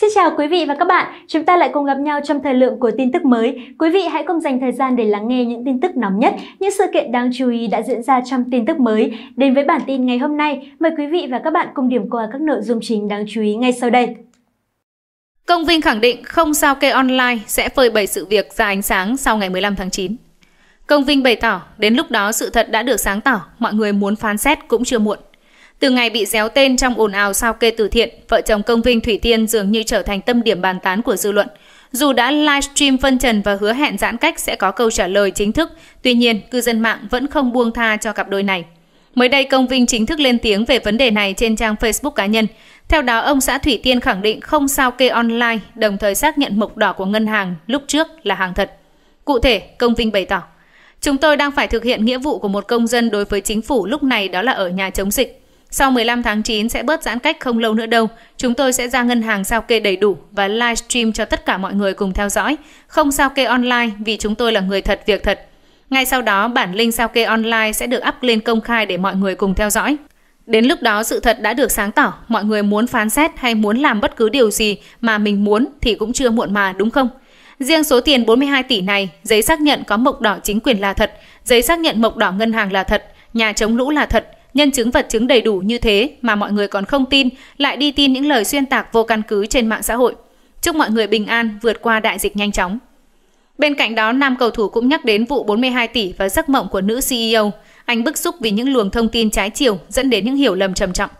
Xin chào quý vị và các bạn, chúng ta lại cùng gặp nhau trong thời lượng của tin tức mới. Quý vị hãy cùng dành thời gian để lắng nghe những tin tức nóng nhất, những sự kiện đáng chú ý đã diễn ra trong tin tức mới. Đến với bản tin ngày hôm nay, mời quý vị và các bạn cùng điểm qua các nội dung chính đáng chú ý ngay sau đây. Công Vinh khẳng định không sao kê online sẽ phơi bày sự việc ra ánh sáng sau ngày 15 tháng 9. Công Vinh bày tỏ, đến lúc đó sự thật đã được sáng tỏ, mọi người muốn phán xét cũng chưa muộn. Từ ngày bị déo tên trong ồn ào sao kê từ thiện, vợ chồng công vinh Thủy Tiên dường như trở thành tâm điểm bàn tán của dư luận. Dù đã livestream phân trần và hứa hẹn giãn cách sẽ có câu trả lời chính thức, tuy nhiên cư dân mạng vẫn không buông tha cho cặp đôi này. Mới đây công vinh chính thức lên tiếng về vấn đề này trên trang Facebook cá nhân. Theo đó, ông xã Thủy Tiên khẳng định không sao kê online, đồng thời xác nhận mộc đỏ của ngân hàng lúc trước là hàng thật. Cụ thể, công vinh bày tỏ, Chúng tôi đang phải thực hiện nghĩa vụ của một công dân đối với chính phủ lúc này đó là ở nhà chống dịch. Sau 15 tháng 9 sẽ bớt giãn cách không lâu nữa đâu. Chúng tôi sẽ ra ngân hàng sao kê đầy đủ và livestream cho tất cả mọi người cùng theo dõi. Không sao kê online vì chúng tôi là người thật việc thật. Ngay sau đó, bản link sao kê online sẽ được up lên công khai để mọi người cùng theo dõi. Đến lúc đó sự thật đã được sáng tỏ, mọi người muốn phán xét hay muốn làm bất cứ điều gì mà mình muốn thì cũng chưa muộn mà đúng không? Riêng số tiền 42 tỷ này, giấy xác nhận có mộc đỏ chính quyền là thật, giấy xác nhận mộc đỏ ngân hàng là thật, nhà chống lũ là thật, Nhân chứng vật chứng đầy đủ như thế mà mọi người còn không tin, lại đi tin những lời xuyên tạc vô căn cứ trên mạng xã hội. Chúc mọi người bình an vượt qua đại dịch nhanh chóng. Bên cạnh đó, nam cầu thủ cũng nhắc đến vụ 42 tỷ và giấc mộng của nữ CEO. Anh bức xúc vì những luồng thông tin trái chiều dẫn đến những hiểu lầm trầm trọng.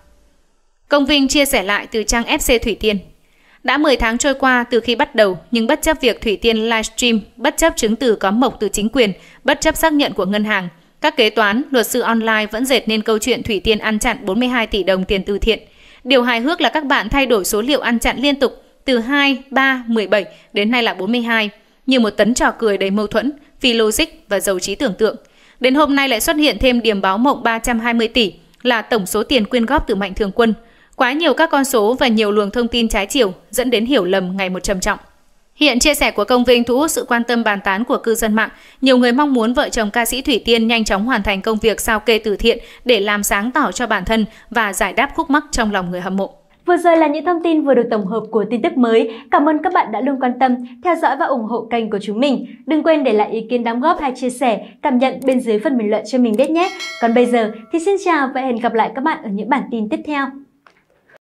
Công Vinh chia sẻ lại từ trang FC Thủy Tiên. Đã 10 tháng trôi qua từ khi bắt đầu, nhưng bất chấp việc Thủy Tiên livestream, bất chấp chứng từ có mộc từ chính quyền, bất chấp xác nhận của ngân hàng, các kế toán, luật sư online vẫn dệt nên câu chuyện Thủy Tiên ăn chặn 42 tỷ đồng tiền từ thiện. Điều hài hước là các bạn thay đổi số liệu ăn chặn liên tục từ 2, 3, 17 đến nay là 42, như một tấn trò cười đầy mâu thuẫn, phi logic và giàu trí tưởng tượng. Đến hôm nay lại xuất hiện thêm điểm báo mộng 320 tỷ là tổng số tiền quyên góp từ Mạnh Thường Quân. Quá nhiều các con số và nhiều luồng thông tin trái chiều dẫn đến hiểu lầm ngày một trầm trọng. Hiện chia sẻ của Công Vinh thu hút sự quan tâm bàn tán của cư dân mạng. Nhiều người mong muốn vợ chồng ca sĩ Thủy Tiên nhanh chóng hoàn thành công việc sao kê từ thiện để làm sáng tỏ cho bản thân và giải đáp khúc mắc trong lòng người hâm mộ. Vừa rồi là những thông tin vừa được tổng hợp của tin tức mới. Cảm ơn các bạn đã luôn quan tâm, theo dõi và ủng hộ kênh của chúng mình. Đừng quên để lại ý kiến đóng góp hay chia sẻ, cảm nhận bên dưới phần bình luận cho mình biết nhé. Còn bây giờ thì xin chào và hẹn gặp lại các bạn ở những bản tin tiếp theo.